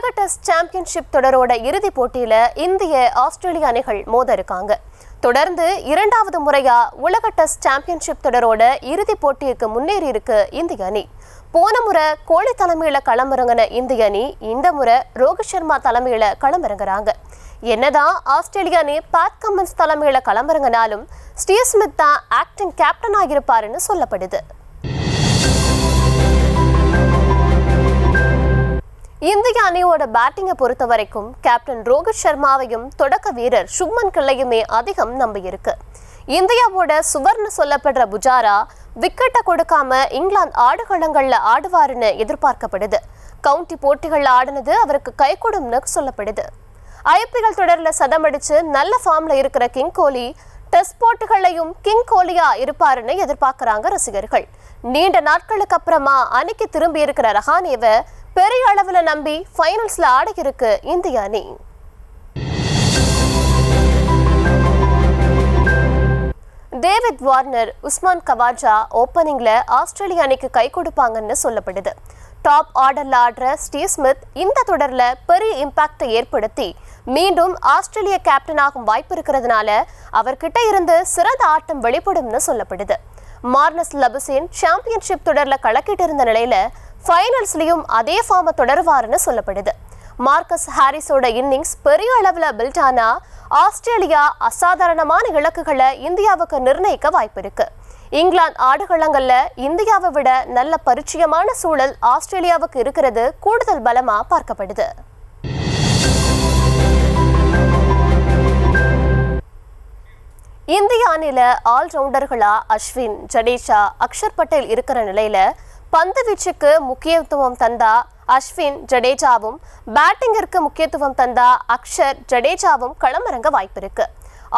உலக test championship தொடரோட இறுதிப் போட்டியில இந்திய ஆஸ்திரேலிய அணிகள் மோத இருக்காங்க தொடர்ந்து இரண்டாவது முறையா உலக டெஸ்ட் சாம்பியன்ஷிப் தொடரோட இறுதிப் போட்டிக்கு முன்னேறி இருக்கு இந்திய அணி போன முறை கோலி தலைமையில களமிறங்கின இந்திய அணி இந்த முறை ரோஹித் சர்மா தலைமையில களமிறங்குறாங்க என்னதான் ஆஸ்திரேலிய அணி பேட் கம்மன்ஸ் தலைமையில களமிறங்கினாலும் ஸ்டீவ் ஸ்மித் தான் ஆக்டிங் கேப்டன் ஆகியிருப்பாருன்னு சொல்லப்படுது இந்திய அணியோட பேட்டிங்கை பொறுத்த வரைக்கும் கேப்டன் ரோஹித் சர்மாவையும் தொடக்க வீரர் சுப்மன் கிள்ளையுமே அதிகம் நம்பியிருக்கு இந்தியாவோட சுவர்னு சொல்லப்படுற புஜாரா விக்கெட்டை கொடுக்காம இங்கிலாந்து ஆடுகளங்களில் ஆடுவாருன்னு எதிர்பார்க்கப்படுது கவுண்டி போட்டிகளில் ஆடினது அவருக்கு கை கொடும்னு சொல்லப்படுது ஐபிஎல் தொடரில் சதமடிச்சு நல்ல ஃபார்ம்ல இருக்கிற கிங் கோலி டெஸ்ட் போட்டிகளையும் கிங் கோலியா இருப்பாருன்னு எதிர்பார்க்கிறாங்க ரசிகர்கள் நீண்ட நாட்களுக்கு அப்புறமா அணிக்கு திரும்பி இருக்கிற ரஹானேவை பெரிய அளவில் நம்பி ஃபைனல்ஸ்ல ஆட இருக்கு இந்திய அணி டேவிட் வார்னர் உஸ்மான் கவாஜா ஓப்பனிங்கில் ஆஸ்திரேலிய அணிக்கு கை கொடுப்பாங்கன்னு சொல்லப்படுது டாப் ஆர்டர்ல ஆடுற ஸ்டீவ் ஸ்மித் இந்த தொடர்ல பெரிய இம்பாக்டை ஏற்படுத்தி மீண்டும் ஆஸ்திரேலிய கேப்டன் ஆகும் வாய்ப்பு இருக்கிறதுனால அவர்கிட்ட இருந்து சிறந்த ஆட்டம் வெளிப்படும்னு சொல்லப்படுது மார்னஸ் லபுசின் சாம்பியன்ஷிப் தொடர்ல கலக்கிட்டு இருந்த நிலையில ஃபைனல்ஸ்லையும் அதே ஃபார்மை தொடருவாருன்னு சொல்லப்படுது மார்க்கஸ் ஹாரிஸோட இன்னிங்ஸ் பெரிய அளவில் பில்ட் ஆனால் ஆஸ்திரேலியா அசாதாரணமான இலக்குகளை இந்தியாவுக்கு நிர்ணயிக்க வாய்ப்பு இருக்கு இங்கிலாந்து ஆடுகளங்களில் இந்தியாவை விட நல்ல பரிச்சயமான சூழல் ஆஸ்திரேலியாவுக்கு இருக்கிறது கூடுதல் பலமாக பார்க்கப்படுது இந்திய அணியில ஆல்ரவுண்டர்களா அஸ்வின் ஜடேஜா அக்ஷர் பட்டேல் இருக்கிற நிலையில பந்து வீச்சுக்கு முக்கியத்துவம் தந்தா அஸ்வின் ஜடேஜாவும் பேட்டிங்கிற்கு முக்கியத்துவம் தந்தா அக்ஷர் ஜடேஜாவும் களமிறங்க இருக்கு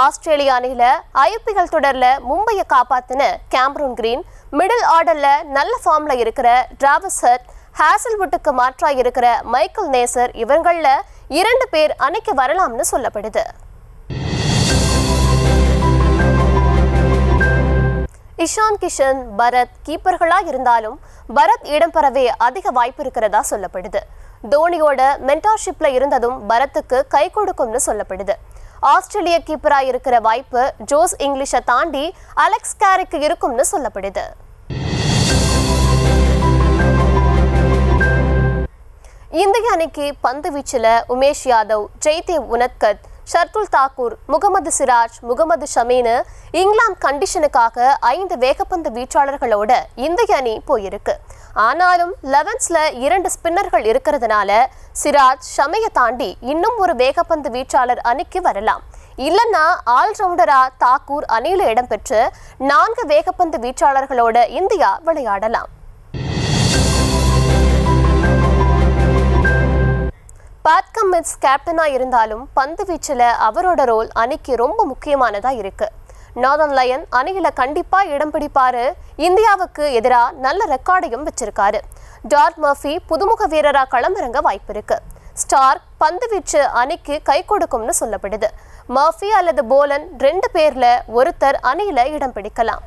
ஆஸ்திரேலிய அணியில ஐபிஎல் தொடர்ல மும்பையை காப்பாத்தின கேம்ரூன் கிரீன் மிடில் ஆர்டர்ல நல்ல ஃபார்ம்ல இருக்கிற டிராவஸ் ஹர்ட் ஹேசல்வுட்டுக்கு மாற்றாக இருக்கிற மைக்கேல் நேசர் இவங்களில் இரண்டு பேர் அணிக்கு வரலாம்னு சொல்லப்படுது இஷான் கிஷன் பரத் கீப்பர்களாக இருந்தாலும் பரத் இடம்பெறவே அதிக வாய்ப்பு இருக்கிறதா சொல்லப்படுது தோனியோட மென்டார்ஷிப்ல இருந்ததும் பரத்துக்கு கை கொடுக்கும்னு சொல்லப்படுது ஆஸ்திரேலிய கீப்பராக இருக்கிற வாய்ப்பு ஜோஸ் இங்கிலீஷை தாண்டி அலெக்ஸ் கேரிக்கு இருக்கும்னு சொல்லப்படுது இந்திய அணிக்கு பந்து வீச்சில் உமேஷ் யாதவ் ஜெய்தேவ் உனத்கத் ஷர்குல் தாக்கூர் முகமது சிராஜ் முகமது ஷமீனு இங்கிலாந்து கண்டிஷனுக்காக ஐந்து வேகப்பந்து வீச்சாளர்களோட இந்திய அணி போயிருக்கு ஆனாலும் லெவன்ஸ்ல இரண்டு ஸ்பின்னர்கள் இருக்கிறதுனால சிராஜ் ஷமியை தாண்டி இன்னும் ஒரு வேகப்பந்து வீச்சாளர் அணிக்கு வரலாம் இல்லைன்னா ஆல்ரவுண்டரா தாக்கூர் அணியில் இடம்பெற்று நான்கு வேகப்பந்து வீச்சாளர்களோட இந்தியா விளையாடலாம் பேட் கம்மிட்ஸ் கேப்டனாக இருந்தாலும் பந்து வீச்சில் அவரோட ரோல் அணிக்கு ரொம்ப முக்கியமானதாக இருக்குது நாதன் லயன் அணியில் கண்டிப்பாக இடம் பிடிப்பார் இந்தியாவுக்கு எதிராக நல்ல ரெக்கார்டையும் வச்சிருக்காரு டார்ட் மர்ஃபி புதுமுக வீரராக களமிறங்க வாய்ப்பு இருக்கு ஸ்டார் பந்து வீச்சு அணிக்கு கை கொடுக்கும்னு சொல்லப்படுது மர்ஃபி அல்லது போலன் ரெண்டு பேரில் ஒருத்தர் அணியில் இடம் பிடிக்கலாம்